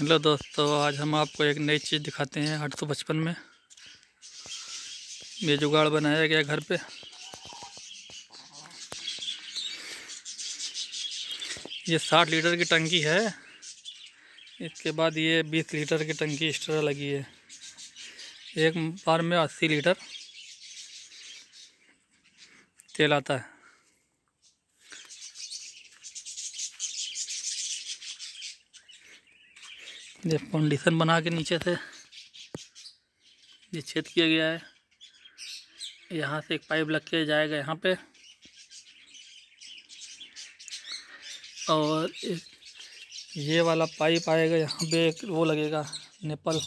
hello दोस्तों आज हम आपको एक नई चीज़ दिखाते हैं आठ सौ पचपन में ये जुगाड़ बनाया गया घर पे ये साठ लीटर की टंकी है इसके बाद ये बीस लीटर की टंकी एक्स्ट्रा लगी है एक बार में अस्सी लीटर तेल आता है ये फाउंडेशन बना के नीचे से ये छेद किया गया है यहाँ से एक पाइप लग के जाएगा यहाँ पे और एक ये वाला पाइप आएगा यहाँ पे एक वो लगेगा नेपल